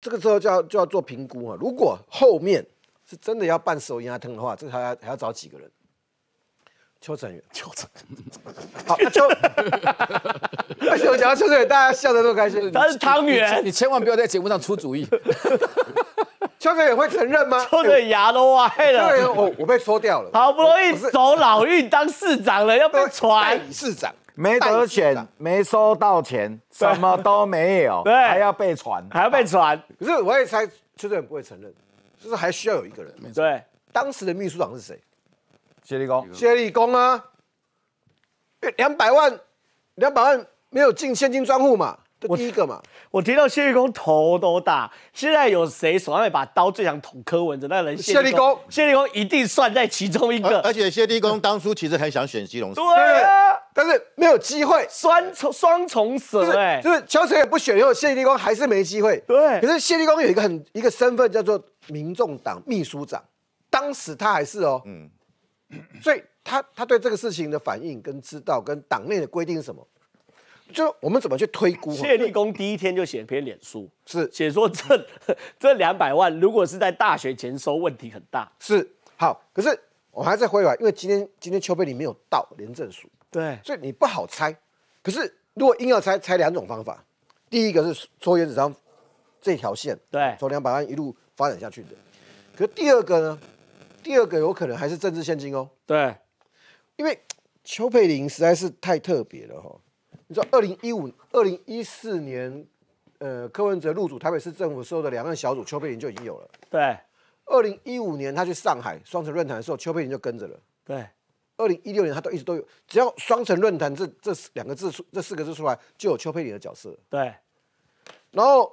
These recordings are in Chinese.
这个时候就要就要做评估啊！如果后面是真的要办手压疼的话，这个还要还要找几个人？邱成元，邱成，好，邱，为什么讲到邱成元，大家笑得都开心？他是汤圆，你千万不要在节目上出主意。邱泽远会承认吗？邱泽远牙都歪了，对，我我被搓掉了。好不容易走老运当市长了，要被传。代市长没得选，没收到钱，什么都没有，对，还要被传，还要被传。可是我也猜邱振远不会承认，就是还需要有一个人。对，当时的秘书长是谁？谢立功。谢立功啊，两百万，两百万没有进现金专户嘛？我第一个嘛，我提到谢立功头都大。现在有谁手上有把刀最想捅柯文哲？那人谢立功，谢立功一定算在其中一个。而且谢立功当初其实很想选基隆市，对啊，但是没有机会，双重双重死。就是邱成也不选，后谢立功还是没机会。对，可是谢立功有一个很一个身份叫做民众党秘书长，当时他还是哦，嗯，所以他他对这个事情的反应跟知道跟党内的规定是什么？就我们怎么去推估谢立功第一天就写篇脸书，是写说这 这两百万如果是在大学前收，问题很大。是好，可是我还在回来，因为今天今天邱佩林没有到廉政署，对，所以你不好猜。可是如果硬要猜，猜两种方法，第一个是抽原子章这条线，对，从两百万一路发展下去的。可第二个呢？第二个有可能还是政治现金哦。对，因为邱佩林实在是太特别了哈。你知道二零一五、二零一四年，呃，柯文哲入主台北市政府时候的两岸小组，邱佩林就已经有了。对，二零一五年他去上海双城论坛的时候，邱佩林就跟着了。对，二零一六年他都一直都有，只要双城论坛这这两个字出，这四个字出来，就有邱佩林的角色。对，然后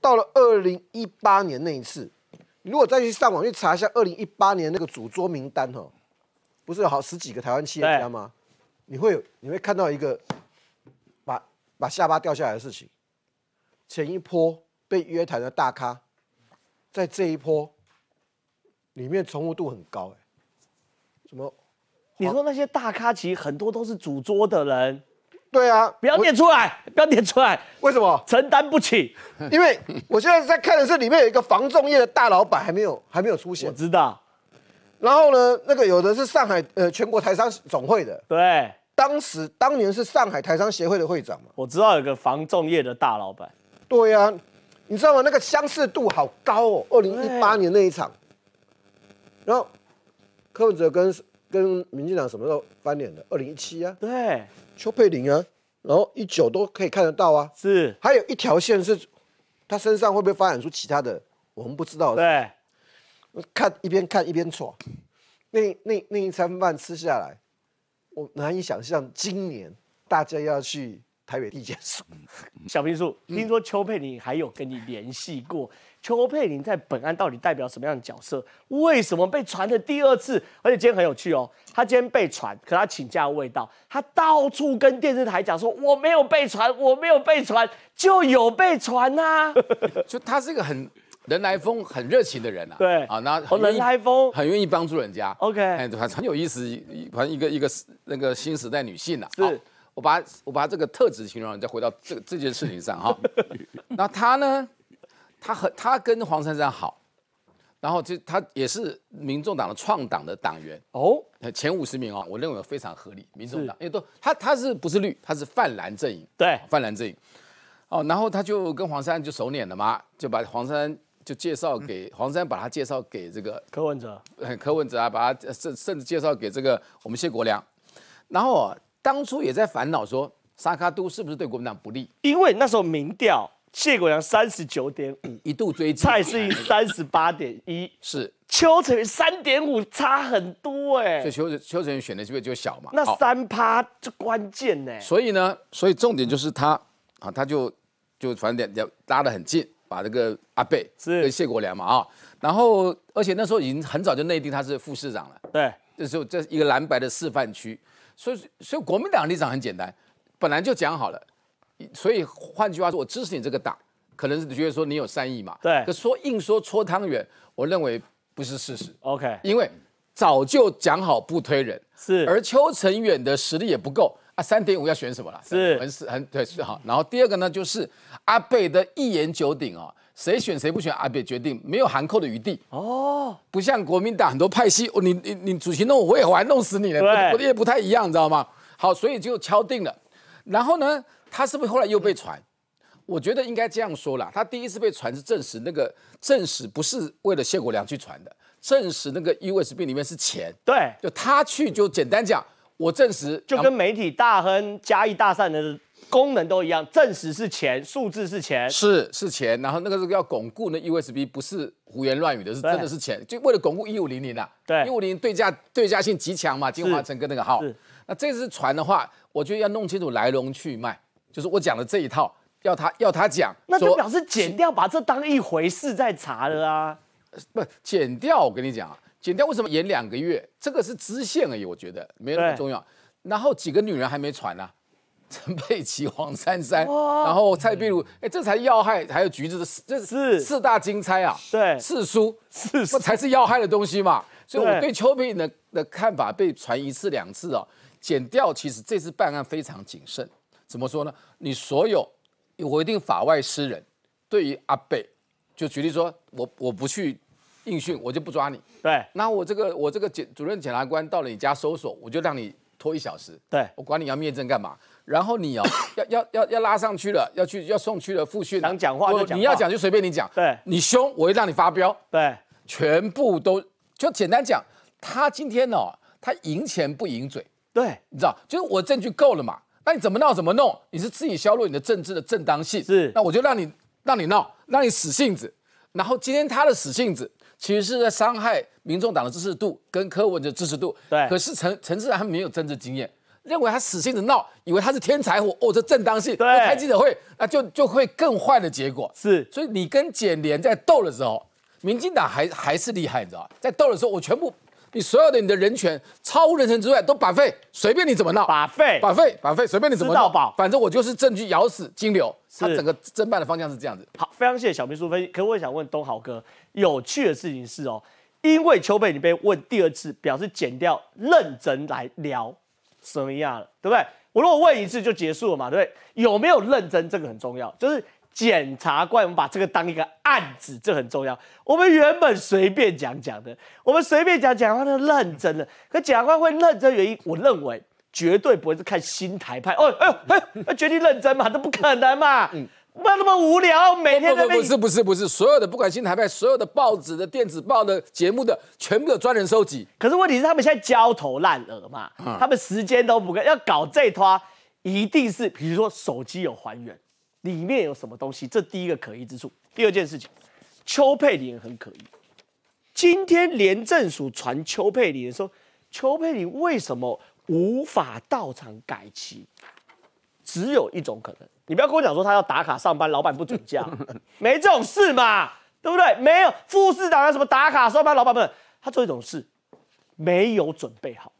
到了二零一八年那一次，你如果再去上网去查一下二零一八年那个主桌名单哦，不是有好十几个台湾企业家吗？你会你会看到一个。把下巴掉下来的事情，前一波被约谈的大咖，在这一波里面重复度很高。哎，什么？你说那些大咖其实很多都是主桌的人？对啊，不要念出来，不要念出来。为什么？承担不起。因为我现在在看的是里面有一个防中业的大老板还没有还没有出现。我知道。然后呢，那个有的是上海呃全国台商总会的。对。当时当年是上海台商协会的会长嘛？我知道有个防重业的大老板。对呀，你知道吗？那个相似度好高哦。二零一八年那一场，然后柯文哲跟跟民进党什么时候翻脸的？二零一七啊。对。邱佩玲啊，然后一九都可以看得到啊。是。还有一条线是，他身上会不会发展出其他的？我们不知道。对。看一边看一边错，那那那一餐饭吃下来。难以想象，今年大家要去台北地检署。小平叔，听说邱佩玲还有跟你联系过。邱佩玲在本案到底代表什么样的角色？为什么被传的第二次？而且今天很有趣哦，他今天被传，可他请假未到，他到处跟电视台讲说我没有被传，我没有被传，就有被传啊！就他是一个很。人来疯很热情的人啊，对啊，那人来疯很愿意帮助人家。OK，哎，很有意思，反正一个一个那个新时代女性啊。是，我把我把这个特质形容，再回到这这件事情上哈。那她呢？她和她跟黄珊珊好，然后就她也是民众党的创党的党员哦，前五十名哦，我认为非常合理。民众党因为都她她是不是绿？她是泛蓝阵营，对，泛蓝阵营。哦，然后他就跟黄珊就熟脸了嘛，就把黄珊。就介绍给黄山，把他介绍给这个柯文哲，柯文哲啊，把他甚甚至介绍给这个我们谢国良。然后啊，当初也在烦恼说，沙卡都是不是对国民党不利？因为那时候民调，谢国良三十九点五，一度追击蔡适宜 三十八点一，是邱成玉三点五，差很多哎。所以邱邱成玉选的机会就小嘛。那三趴就关键呢。所以呢，所以重点就是他啊，他就就反正点拉得很近。把这个阿贝是谢国良嘛啊，然后而且那时候已经很早就，内定他是副市长了。对，这时候这一个蓝白的示范区，所以所以国民党立场很简单，本来就讲好了，所以换句话说，我支持你这个党，可能是觉得说你有善意嘛。对。可说硬说搓汤圆，我认为不是事实。OK，因为早就讲好不推人是，而邱成远的实力也不够。啊，三点五要选什么了？是，很是，很对，是好。然后第二个呢，就是阿贝的一言九鼎啊，谁选谁不选，阿贝决定，没有含扣的余地。哦，不像国民党很多派系，你你你主席弄我，我也玩弄死你了。对，也不太一样，你知道吗？好，所以就敲定了。然后呢，他是不是后来又被传？我觉得应该这样说了，他第一次被传是证实那个证实不是为了谢国梁去传的，证实那个 USB 里面是钱。对，就他去就简单讲。我证实，就跟媒体大亨、嘉义大善的功能都一样，证实是钱，数字是钱，是是钱。然后那个是要巩固那 USB，不是胡言乱语的，是真的是钱。就为了巩固一五零零啊，对一五零对价对价性极强嘛，金华城跟那个号。那这次传的话，我觉得要弄清楚来龙去脉，就是我讲的这一套，要他要他讲。那就表示剪掉，把这当一回事再查了啊？不，剪掉，我跟你讲。剪掉为什么延两个月？这个是支线而已，我觉得没那么重要。然后几个女人还没传呢，陈佩琪、黄珊珊，然后蔡碧如，哎，这才要害。还有橘子的，这是四大金钗啊，对，四叔，四叔才是要害的东西嘛。所以我对邱璧的的看法被传一次两次啊，剪掉。其实这次办案非常谨慎，怎么说呢？你所有，我一定法外施仁。对于阿贝，就举例说，我我不去。应讯我就不抓你，对，那我这个我这个检主任检察官到了你家搜索，我就让你拖一小时，对，我管你要灭证干嘛？然后你 要要要要要拉上去了，要去要送去了复讯，能讲话就讲，你要讲就随便你讲，对，你凶我就让你发飙，对，全部都就简单讲，他今天哦，他赢钱不赢嘴，对，你知道，就是我证据够了嘛，那你怎么闹怎么弄，你是自己削弱你的政治的正当性，是，那我就让你让你闹，让你死性子，然后今天他的死性子。其实是在伤害民众党的支持度跟柯文的支持度。对。可是陈陈志安没有政治经验，认为他死性子闹，以为他是天才。或哦，这正当性，开记者会那就就会更坏的结果。是。所以你跟简连在斗的时候，民进党还还是厉害，你知道在斗的时候，我全部。你所有的你的人权，超乎人权之外，都把废，随便你怎么闹。把废，把废，摆废，随便你怎么闹。反正我就是证据咬死金流，他整个侦办的方向是这样子。好，非常谢谢小秘书分析。可我我想问东豪哥，有趣的事情是哦，因为邱贝你被问第二次，表示减掉认真来聊什么样了，对不对？我如果问一次就结束了嘛，对不对？有没有认真，这个很重要，就是。检察官，我们把这个当一个案子，这很重要。我们原本随便讲讲的，我们随便讲讲，他都认真了。可检察官会认真原因，我认为绝对不会是看新台派。哦哎呦，那决定认真嘛？这不可能嘛。嗯，不要那么无聊，每天都被不是不是不是所有的不管新台派，所有的报纸的电子报的节目的全部的专人收集。可是问题是他们现在焦头烂额嘛，他们时间都不够，要搞这拖，一定是比如说手机有还原。里面有什么东西？这第一个可疑之处。第二件事情，邱佩玲很可疑。今天廉政署传邱佩林说，邱佩林为什么无法到场改期？只有一种可能，你不要跟我讲说他要打卡上班，老板不准假，没这种事嘛，对不对？没有，副市长要什么打卡上班，老板问他做一种事，没有准备好，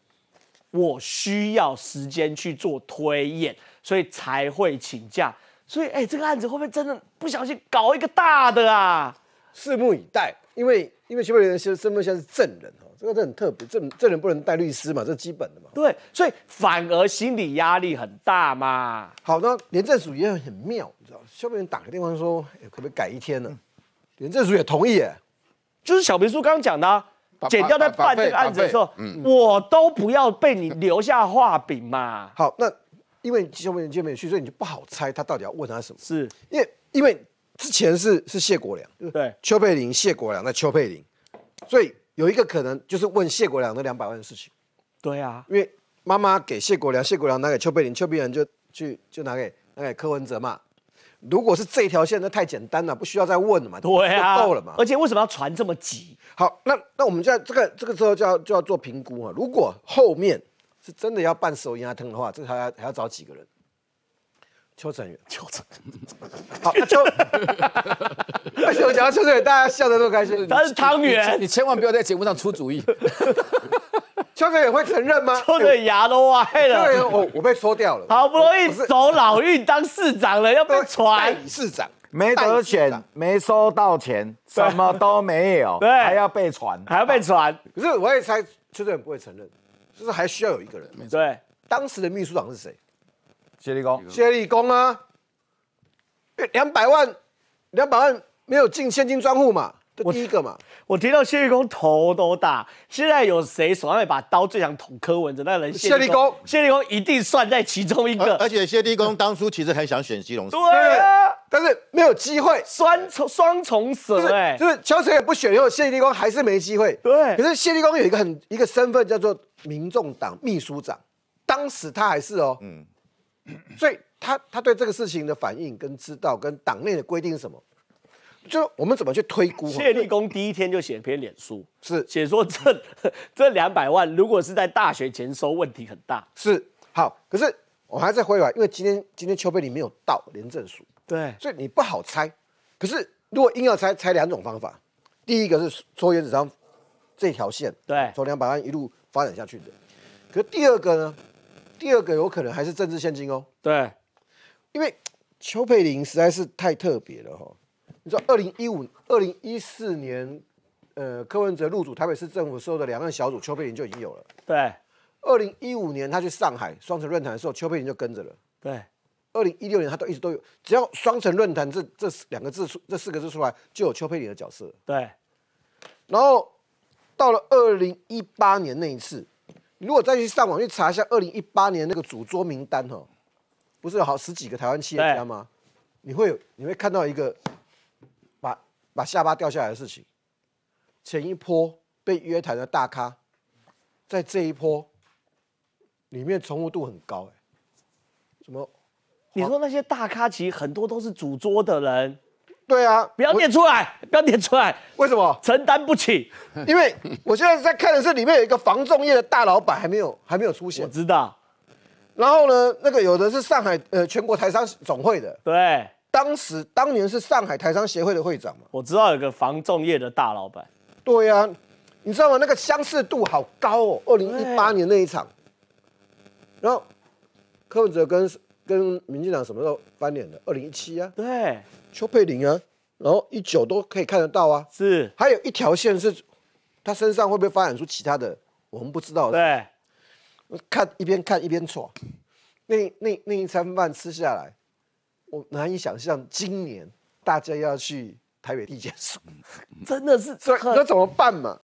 我需要时间去做推演，所以才会请假。所以，哎，这个案子会不会真的不小心搞一个大的啊？拭目以待。因为，因为消防员的身份在是证人哦，这个很特别，证证人不能带律师嘛，这是基本的嘛。对，所以反而心理压力很大嘛。好，那廉政署也很妙，你知道，消防员打个电话说，可不可以改一天呢？廉政署也同意，哎，就是小明叔刚刚讲的，剪掉在办这个案子的时候，嗯，我都不要被你留下画柄嘛。好，那。因为邱佩玲就没有去，所以你就不好猜他到底要问他什么。是因为因为之前是是谢国梁对邱佩玲，谢国梁，那邱佩玲，所以有一个可能就是问谢国梁那两百万的事情。对啊，因为妈妈给谢国梁，谢国梁拿给邱佩玲，邱佩玲就去就拿给拿给柯文哲嘛。如果是这条线，那太简单了，不需要再问了嘛，对啊，够了嘛。而且为什么要传这么急？好，那那我们在这个这个时候就要就要做评估啊，如果后面。是真的要办手牙疼的话，这个还要还要找几个人？邱成远，邱成，好，邱，我讲到邱成远，大家笑得都开心。他是汤圆，你千万不要在节目上出主意。邱成远会承认吗？邱成远牙都歪了，对，我我被搓掉了。好不容易走老运当市长了，又被传。市长没得选，没收到钱，什么都没有，对，还要被传，还要被传。可是我也猜邱正远不会承认。就是还需要有一个人，对，当时的秘书长是谁？谢立功。谢立功啊，两百万，两百万没有进现金专户嘛？我第一个嘛，我提到谢立功头都大。现在有谁手上一把刀最想捅柯文哲？那人谢立功，谢立功一定算在其中一个。而且谢立功当初其实很想选基隆市，对啊，但是没有机会，双重双重死哎，就是邱水也不选，以后谢立功还是没机会。对，可是谢立功有一个很一个身份叫做民众党秘书长，当时他还是哦，嗯，所以他他对这个事情的反应跟知道跟党内的规定是什么？就我们怎么去推估谢立功第一天就写篇脸书，是写说这这两百万如果是在大学前收，问题很大。是好，可是我还在回来，因为今天今天邱佩林没有到廉政署，对，所以你不好猜。可是如果硬要猜，猜两种方法，第一个是抽原子章这条线，对，从两百万一路发展下去的。可第二个呢？第二个有可能还是政治现金哦。对，因为邱佩林实在是太特别了哈。你知道二零一五、二零一四年，呃，柯文哲入主台北市政府时候的两岸小组，邱佩林就已经有了。对。二零一五年他去上海双城论坛的时候，邱佩林就跟着了。对。二零一六年他都一直都有，只要双城论坛这这两个字、这四个字出来，就有邱佩林的角色。对。然后到了二零一八年那一次，你如果再去上网去查一下二零一八年那个主桌名单哈，不是有好十几个台湾企业家吗？你会你会看到一个。把下巴掉下来的事情，前一波被约谈的大咖，在这一波里面重复度很高。哎，什么？你说那些大咖其实很多都是主桌的人？对啊，不要念出来，不要念出来。为什么？承担不起。因为我现在在看的是里面有一个防重业的大老板还没有还没有出现。我知道。然后呢，那个有的是上海呃全国台商总会的。对。当时当年是上海台商协会的会长嘛？我知道有个防中业的大老板。对啊，你知道吗？那个相似度好高哦。二零一八年那一场，然后柯文哲跟跟民进党什么时候翻脸的？二零一七啊。对，邱佩玲啊，然后一九都可以看得到啊。是。还有一条线是，他身上会不会发展出其他的？我们不知道。对。看一边看一边错，那那那一餐饭吃下来。我难以想象，今年大家要去台北地检署，真的是，所以那怎么办嘛？